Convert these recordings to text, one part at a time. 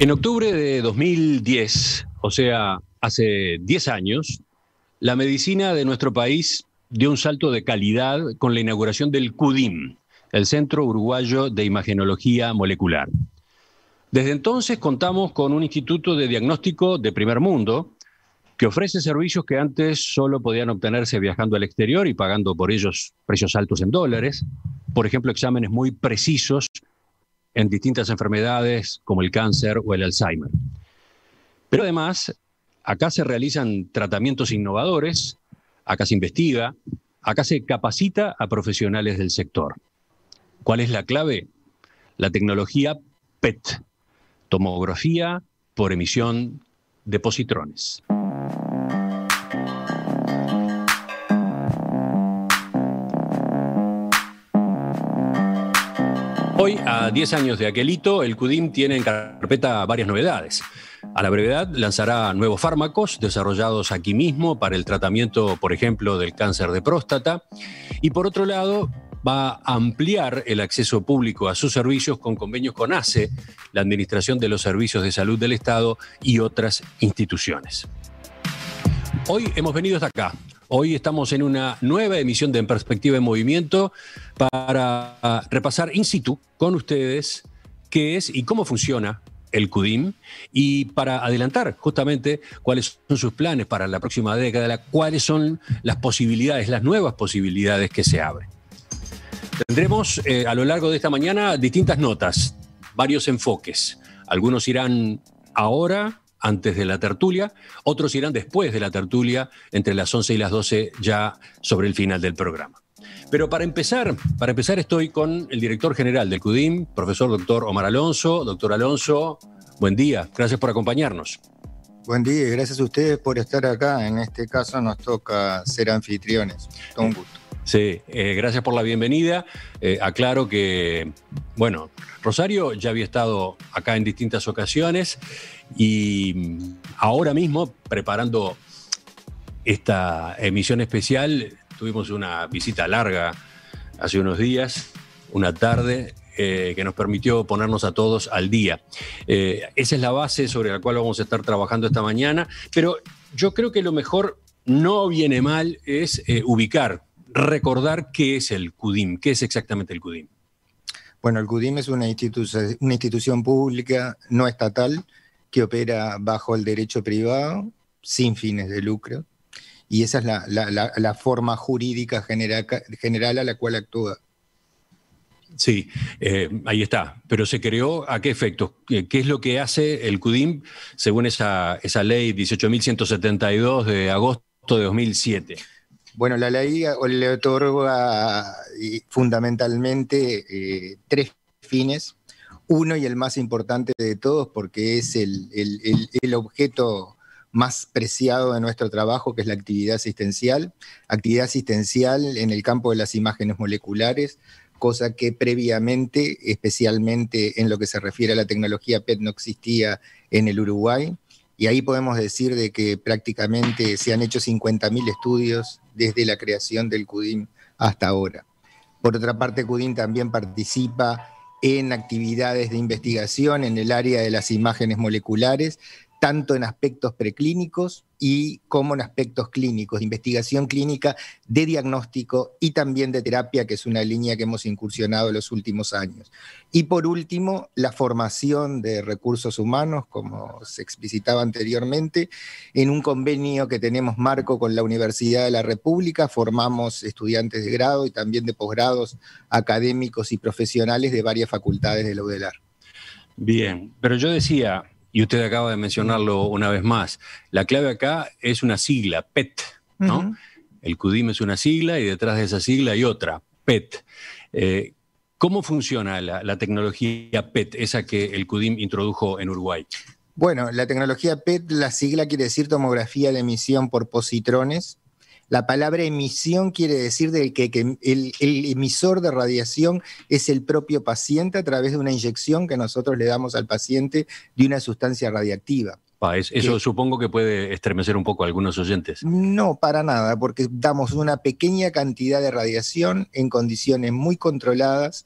En octubre de 2010, o sea, hace 10 años, la medicina de nuestro país dio un salto de calidad con la inauguración del CUDIM, el Centro Uruguayo de Imagenología Molecular. Desde entonces contamos con un instituto de diagnóstico de primer mundo que ofrece servicios que antes solo podían obtenerse viajando al exterior y pagando por ellos precios altos en dólares, por ejemplo, exámenes muy precisos en distintas enfermedades como el cáncer o el Alzheimer. Pero además, acá se realizan tratamientos innovadores, acá se investiga, acá se capacita a profesionales del sector. ¿Cuál es la clave? La tecnología PET, tomografía por emisión de positrones. Hoy, a 10 años de aquelito, el CUDIM tiene en carpeta varias novedades. A la brevedad lanzará nuevos fármacos desarrollados aquí mismo para el tratamiento, por ejemplo, del cáncer de próstata. Y por otro lado, va a ampliar el acceso público a sus servicios con convenios con ACE, la Administración de los Servicios de Salud del Estado y otras instituciones. Hoy hemos venido hasta acá, Hoy estamos en una nueva emisión de En Perspectiva en Movimiento para ah, repasar in situ con ustedes qué es y cómo funciona el CUDIM y para adelantar justamente cuáles son sus planes para la próxima década, cuáles son las posibilidades, las nuevas posibilidades que se abren. Tendremos eh, a lo largo de esta mañana distintas notas, varios enfoques. Algunos irán ahora, antes de la tertulia, otros irán después de la tertulia, entre las 11 y las 12 ya sobre el final del programa. Pero para empezar, para empezar estoy con el director general del CUDIM, profesor doctor Omar Alonso. Doctor Alonso, buen día, gracias por acompañarnos. Buen día gracias a ustedes por estar acá. En este caso nos toca ser anfitriones. Todo un eh, gusto. Sí, eh, gracias por la bienvenida. Eh, aclaro que, bueno, Rosario ya había estado acá en distintas ocasiones y ahora mismo, preparando esta emisión especial, tuvimos una visita larga hace unos días, una tarde, eh, que nos permitió ponernos a todos al día. Eh, esa es la base sobre la cual vamos a estar trabajando esta mañana, pero yo creo que lo mejor no viene mal es eh, ubicar, recordar qué es el CUDIM, qué es exactamente el CUDIM. Bueno, el CUDIM es una institución pública no estatal que opera bajo el derecho privado, sin fines de lucro, y esa es la, forma jurídica general, a la cual actúa. Sí, eh, ahí está. Pero se creó a qué efectos? ¿Qué es lo que hace el CUDIM según esa, esa ley 18.172 de agosto de 2007? Bueno, la ley le otorga eh, fundamentalmente eh, tres fines uno y el más importante de todos porque es el, objeto más preciado de nuestro trabajo, que es la actividad asistencial. Actividad asistencial en el campo de las imágenes moleculares, cosa que previamente, especialmente en lo que se refiere a la tecnología PET, no existía en el Uruguay. Y ahí podemos decir de que prácticamente se han hecho 50.000 estudios desde la creación del CUDIM hasta ahora. Por otra parte, CUDIM también participa en actividades de investigación en el área de las imágenes moleculares tanto en aspectos preclínicos y como en aspectos clínicos, de investigación clínica, de diagnóstico y también de terapia, que es una línea que hemos incursionado en los últimos años. Y por último, la formación de recursos humanos, como se explicitaba anteriormente, en un convenio que tenemos marco con la Universidad de la República, formamos estudiantes de grado y también de posgrados académicos y profesionales de varias facultades de la UDELAR. Bien, pero yo decía, y usted acaba de mencionarlo una vez más. La clave acá es una sigla, PET, ¿no? El CUDIM es una sigla y detrás de esa sigla hay otra, PET. Eh, ¿Cómo funciona la, la, tecnología PET, esa que el CUDIM introdujo en Uruguay? Bueno, la tecnología PET, la sigla quiere decir tomografía de emisión por positrones, la palabra emisión quiere decir que, el, emisor de radiación es el propio paciente a través de una inyección que nosotros le damos al paciente de una sustancia radiactiva. eso supongo que puede estremecer un poco a algunos oyentes. No, para nada, porque damos una pequeña cantidad de radiación en condiciones muy controladas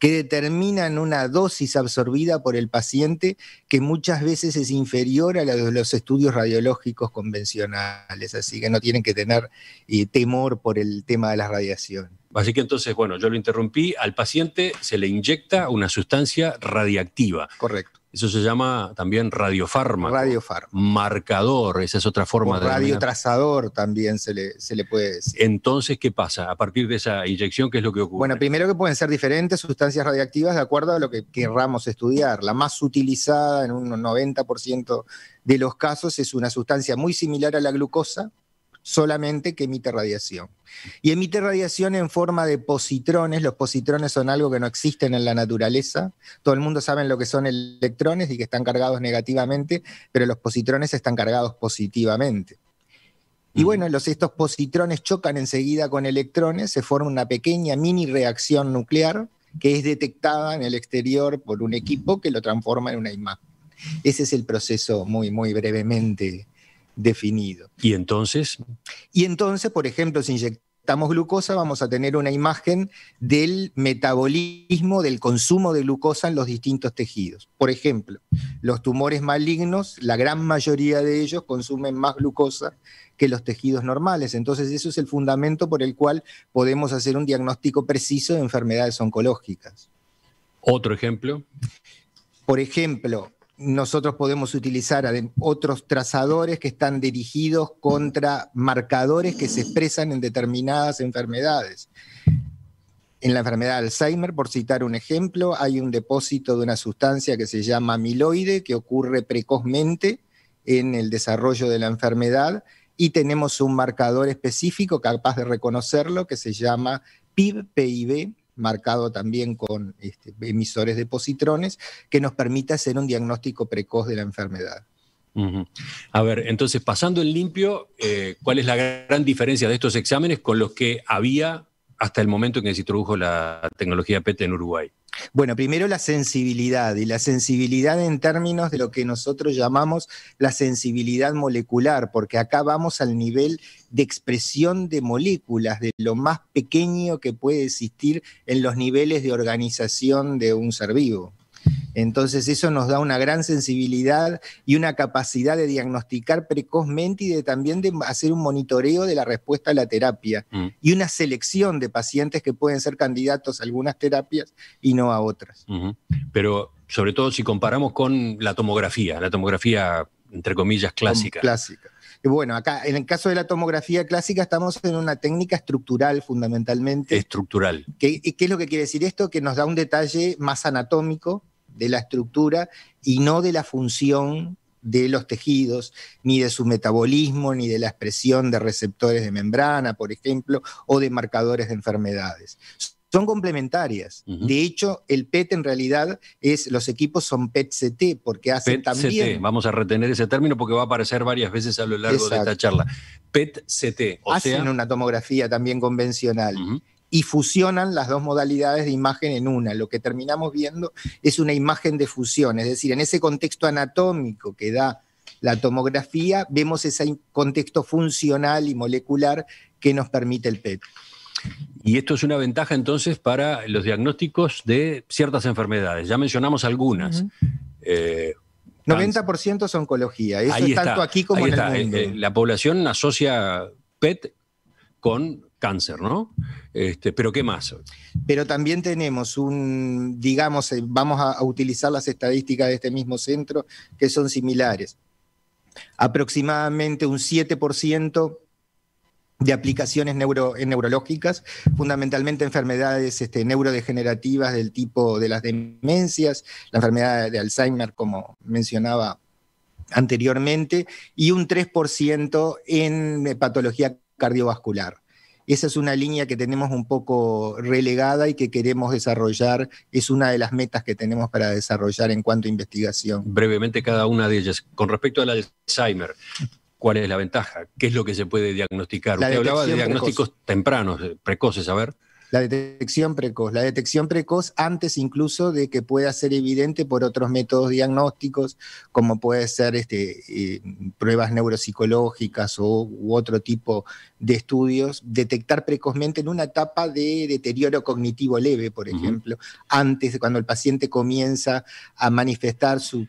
que determinan una dosis absorbida por el paciente que muchas veces es inferior a la de los estudios radiológicos convencionales, así que no tienen que tener eh, temor por el tema de la radiación. Así que entonces, bueno, yo lo interrumpí, al paciente se le inyecta una sustancia radiactiva. Correcto. Eso se llama también radiofarma. Radiofarma. Marcador, esa es otra forma de. Radiotrazador también se le, se le puede decir. Entonces, ¿qué pasa? A partir de esa inyección, ¿qué es lo que ocurre? Bueno, primero que pueden ser diferentes sustancias radiactivas de acuerdo a lo que querramos estudiar. La más utilizada en un 90% de los casos es una sustancia muy similar a la glucosa, solamente que emite radiación. Y emite radiación en forma de positrones. Los positrones son algo que no existen en la naturaleza. Todo el mundo sabe lo que son electrones y que están cargados negativamente, pero los positrones están cargados positivamente. Y bueno, los, estos positrones chocan enseguida con electrones, se forma una pequeña mini reacción nuclear que es detectada en el exterior por un equipo que lo transforma en una imagen. Ese es el proceso muy, muy brevemente definido. ¿Y entonces? Y entonces, por ejemplo, si inyectamos glucosa, vamos a tener una imagen del metabolismo, del consumo de glucosa en los distintos tejidos. Por ejemplo, los tumores malignos, la gran mayoría de ellos consumen más glucosa que los tejidos normales. Entonces, eso es el fundamento por el cual podemos hacer un diagnóstico preciso de enfermedades oncológicas. Otro ejemplo. Por ejemplo, nosotros podemos utilizar otros trazadores que están dirigidos contra marcadores que se expresan en determinadas enfermedades. En la enfermedad de Alzheimer, por citar un ejemplo, hay un depósito de una sustancia que se llama amiloide, que ocurre precozmente en el desarrollo de la enfermedad, y tenemos un marcador específico capaz de reconocerlo que se llama PIB, PIB marcado también con este, emisores de positrones, que nos permita hacer un diagnóstico precoz de la enfermedad. A ver, entonces, pasando en limpio, eh, ¿cuál es la gran diferencia de estos exámenes con los que había hasta el momento en que se introdujo la tecnología PET en Uruguay? Bueno, primero la sensibilidad, y la sensibilidad en términos de lo que nosotros llamamos la sensibilidad molecular, porque acá vamos al nivel de expresión de moléculas, de lo más pequeño que puede existir en los niveles de organización de un ser vivo. Entonces eso nos da una gran sensibilidad y una capacidad de diagnosticar precozmente y de también de hacer un monitoreo de la respuesta a la terapia mm. y una selección de pacientes que pueden ser candidatos a algunas terapias y no a otras. Pero sobre todo si comparamos con la tomografía, la tomografía entre comillas clásica. Clásica. Bueno, acá en el caso de la tomografía clásica estamos en una técnica estructural fundamentalmente. Estructural. ¿Qué es lo que quiere decir esto? Que nos da un detalle más anatómico, de la estructura y no de la función de los tejidos, ni de su metabolismo, ni de la expresión de receptores de membrana, por ejemplo, o de marcadores de enfermedades. Son complementarias. De hecho, el PET en realidad es, los equipos son PET-CT, porque hacen PET -CT. Vamos a retener ese término porque va a aparecer varias veces a lo largo de esta charla. PET-CT. Hacen una tomografía también convencional y fusionan las dos modalidades de imagen en una. Lo que terminamos viendo es una imagen de fusión, es decir, en ese contexto anatómico que da la tomografía, vemos ese contexto funcional y molecular que nos permite el PET. Y esto es una ventaja entonces para los diagnósticos de ciertas enfermedades. Ya mencionamos algunas. 90% eh, son oncología. Eso es tanto aquí como en el mundo. Eh, eh, la población asocia PET con cáncer, ¿no? Este, pero ¿qué más? Pero también tenemos un, digamos, eh, vamos a, utilizar las estadísticas de este mismo centro que son similares. Aproximadamente un 7% de aplicaciones neuro, neurológicas, fundamentalmente enfermedades este, neurodegenerativas del tipo de las demencias, la enfermedad de Alzheimer, como mencionaba anteriormente, y un 3% en eh, patología cardiovascular esa es una línea que tenemos un poco relegada y que queremos desarrollar, es una de las metas que tenemos para desarrollar en cuanto a investigación. Brevemente cada una de ellas. Con respecto a la Alzheimer, ¿cuál es la ventaja? ¿Qué es lo que se puede diagnosticar? Usted hablaba de diagnósticos tempranos, eh, precoces, a ver. La detección precoz. La detección precoz antes incluso de que pueda ser evidente por otros métodos diagnósticos, como puede ser este, eh, pruebas neuropsicológicas o, u otro tipo de estudios, detectar precozmente en una etapa de deterioro cognitivo leve, por ejemplo, antes de cuando el paciente comienza a manifestar sus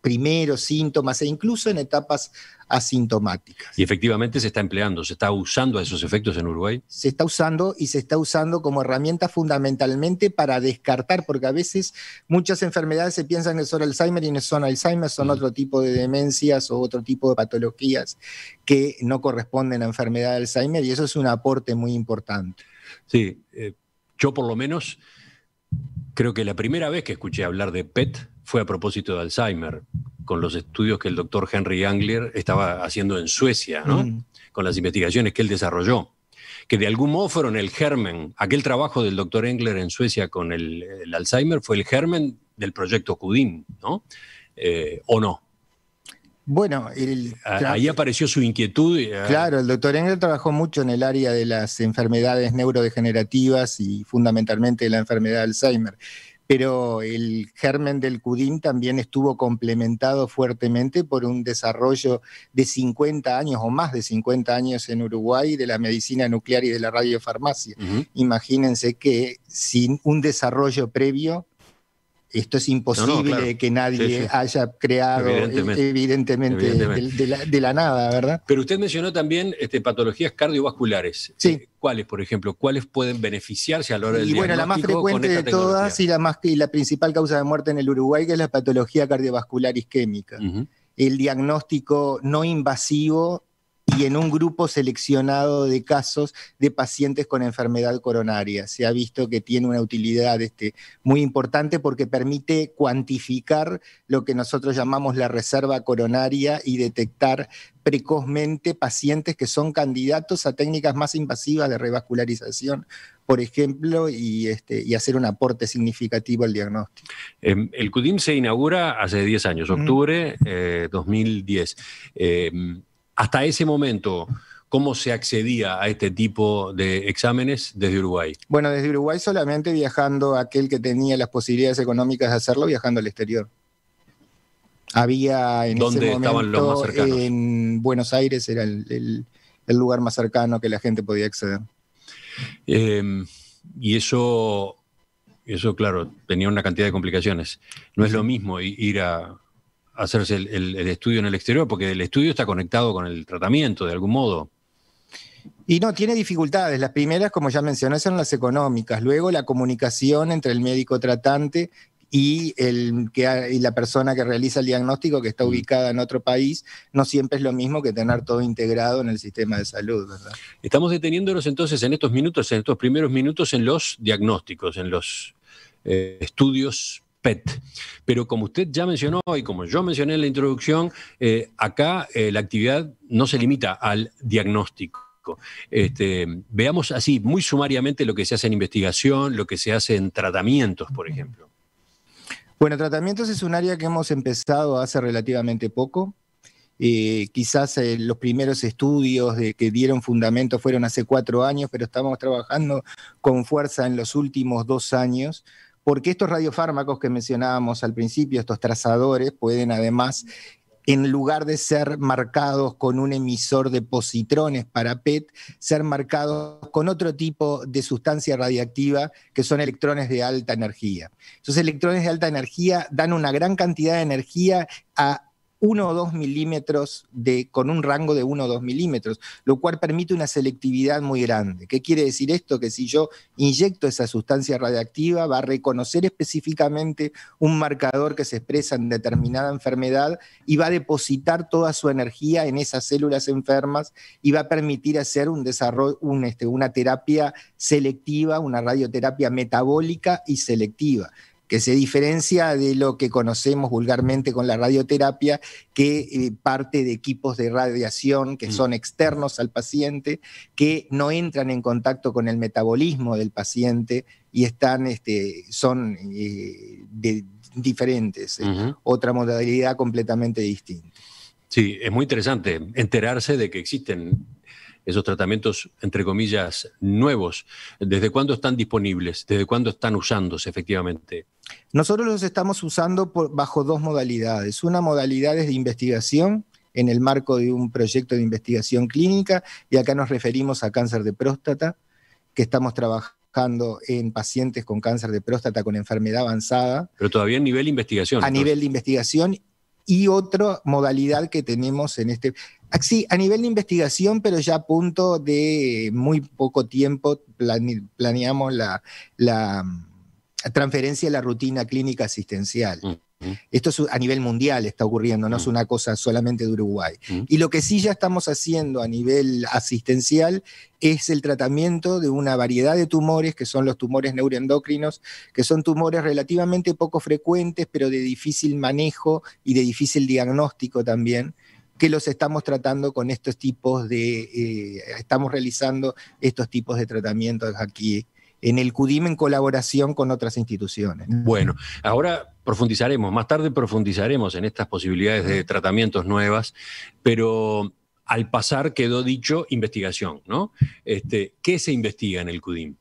primeros síntomas e incluso en etapas asintomáticas. Y efectivamente se está empleando, se está usando a esos efectos en Uruguay. Se está usando y se está usando como herramienta fundamentalmente para descartar, porque a veces muchas enfermedades se piensan que son Alzheimer y no son Alzheimer, son mm. otro tipo de demencias o otro tipo de patologías que no corresponden a enfermedad de Alzheimer y eso es un aporte muy importante. Sí, eh, yo por lo menos creo que la primera vez que escuché hablar de PET fue a propósito de Alzheimer con los estudios que el doctor Henry Angler estaba haciendo en Suecia, ¿no? Mm. con las investigaciones que él desarrolló, que de algún modo fueron el germen, aquel trabajo del doctor Engler en Suecia con el, Alzheimer fue el germen del proyecto Cudin, ¿no? Eh, ¿O no? Bueno, ahí apareció su inquietud. Eh, claro, el doctor Engler trabajó mucho en el área de las enfermedades neurodegenerativas y fundamentalmente la enfermedad de Alzheimer pero el germen del Cudín también estuvo complementado fuertemente por un desarrollo de 50 años o más de 50 años en Uruguay de la medicina nuclear y de la radiofarmacia. Imagínense que sin un desarrollo previo esto es imposible que nadie haya creado, evidentemente, De, la, nada, ¿verdad? Pero usted mencionó también este, patologías cardiovasculares. Sí. Eh, ¿Cuáles, por ejemplo? ¿Cuáles pueden beneficiarse a la hora del Y bueno, la más frecuente de todas y la, más, y la principal causa de muerte en el Uruguay que es la patología cardiovascular isquémica. El diagnóstico no invasivo y en un grupo seleccionado de casos de pacientes con enfermedad coronaria. Se ha visto que tiene una utilidad este, muy importante porque permite cuantificar lo que nosotros llamamos la reserva coronaria y detectar precozmente pacientes que son candidatos a técnicas más invasivas de revascularización, por ejemplo, y, este, y hacer un aporte significativo al diagnóstico. Em, el CUDIM se inaugura hace 10 años, octubre 2010. Eh, em, hasta ese momento, ¿cómo se accedía a este tipo de exámenes desde Uruguay? Bueno, desde Uruguay solamente viajando aquel que tenía las posibilidades económicas de hacerlo, viajando al exterior. Había en ese momento, En Buenos Aires era el, lugar más cercano que la gente podía acceder. Em, y eso, eso, claro, tenía una cantidad de complicaciones. No es lo mismo ir a hacerse el, estudio en el exterior, porque el estudio está conectado con el tratamiento de algún modo. Y no, tiene dificultades. Las primeras, como ya mencioné, son las económicas. Luego la comunicación entre el médico tratante y, el, que, la persona que realiza el diagnóstico que está mm. ubicada en otro país, no siempre es lo mismo que tener todo integrado en el sistema de salud. Estamos deteniéndonos entonces en estos minutos, en estos primeros minutos, en los diagnósticos, en los eh, estudios pero como usted ya mencionó y como yo mencioné en la introducción, eh, acá eh, la actividad no se limita al diagnóstico. Este, veamos así muy sumariamente lo que se hace en investigación, lo que se hace en tratamientos, por ejemplo. Bueno, tratamientos es un área que hemos empezado hace relativamente poco. Eh, quizás los primeros estudios de, que dieron fundamento fueron hace cuatro años, pero estamos trabajando con fuerza en los últimos dos años porque estos radiofármacos que mencionábamos al principio, estos trazadores, pueden además, en lugar de ser marcados con un emisor de positrones para PET, ser marcados con otro tipo de sustancia radiactiva que son electrones de alta energía. Esos electrones de alta energía dan una gran cantidad de energía a 1 o 2 milímetros de, con un rango de 1 o 2 milímetros, lo cual permite una selectividad muy grande. ¿Qué quiere decir esto? Que si yo inyecto esa sustancia radiactiva, va a reconocer específicamente un marcador que se expresa en determinada enfermedad y va a depositar toda su energía en esas células enfermas y va a permitir hacer un desarrollo, este, una terapia selectiva, una radioterapia metabólica y selectiva que se diferencia de lo que conocemos vulgarmente con la radioterapia, que eh, parte de equipos de radiación que mm. son externos al paciente, que no entran en contacto con el metabolismo del paciente y están, este, son eh, de, diferentes, eh, otra modalidad completamente distinta. Sí, es muy interesante enterarse de que existen esos tratamientos, entre comillas, nuevos? ¿Desde cuándo están disponibles? ¿Desde cuándo están usándose efectivamente? Nosotros los estamos usando bajo dos modalidades. Una modalidad es de investigación en el marco de un proyecto de investigación clínica, y acá nos referimos a cáncer de próstata, que estamos trabajando en pacientes con cáncer de próstata con enfermedad avanzada. Pero todavía a nivel de investigación. A nivel de investigación y otra modalidad que tenemos en este... Ah, sí, a nivel de investigación, pero ya a punto de muy poco tiempo planeamos la, la transferencia de la rutina clínica asistencial. Esto es a nivel mundial está ocurriendo, no es una cosa solamente de Uruguay. Y lo que sí ya estamos haciendo a nivel asistencial es el tratamiento de una variedad de tumores, que son los tumores neuroendocrinos, que son tumores relativamente poco frecuentes, pero de difícil manejo y de difícil diagnóstico también que los estamos tratando con estos tipos de, eh, estamos realizando estos tipos de tratamientos aquí en el CUDIM en colaboración con otras instituciones. Bueno, ahora profundizaremos, más tarde profundizaremos en estas posibilidades de tratamientos nuevas, pero al pasar quedó dicho investigación, ¿no? Este, ¿Qué se investiga en el CUDIM?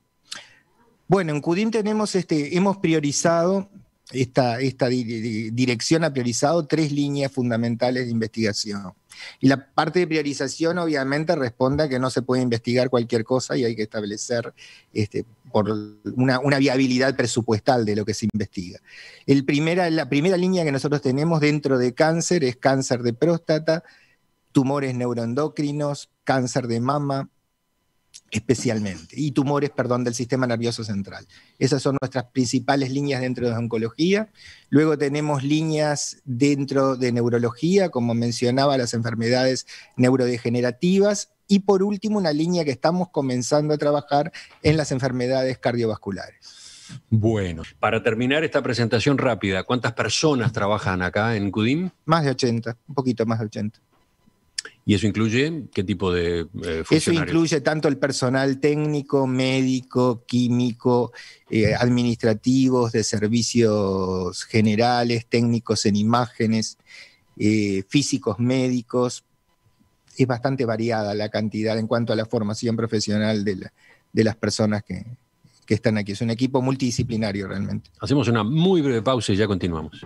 Bueno, en CUDIM tenemos este, hemos priorizado, esta, esta dirección ha priorizado tres líneas fundamentales de investigación. Y la parte de priorización obviamente responde a que no se puede investigar cualquier cosa y hay que establecer este, por una, viabilidad presupuestal de lo que se investiga. la primera línea que nosotros tenemos dentro de cáncer es cáncer de próstata, tumores neuroendocrinos, cáncer de mama, especialmente, y tumores, perdón, del sistema nervioso central. Esas son nuestras principales líneas dentro de oncología. Luego tenemos líneas dentro de neurología, como mencionaba, las enfermedades neurodegenerativas. Y por último, una línea que estamos comenzando a trabajar en las enfermedades cardiovasculares. Bueno, para terminar esta presentación rápida, ¿cuántas personas trabajan acá en CUDIM? Más de 80, un poquito más de 80. ¿Y eso incluye qué tipo de eh, Eso incluye tanto el personal técnico, médico, químico, eh, administrativos, de servicios generales, técnicos en imágenes, eh, físicos médicos. Es bastante variada la cantidad en cuanto a la formación profesional de, las personas que están aquí. Es un equipo multidisciplinario realmente. Hacemos una muy breve pausa y ya continuamos.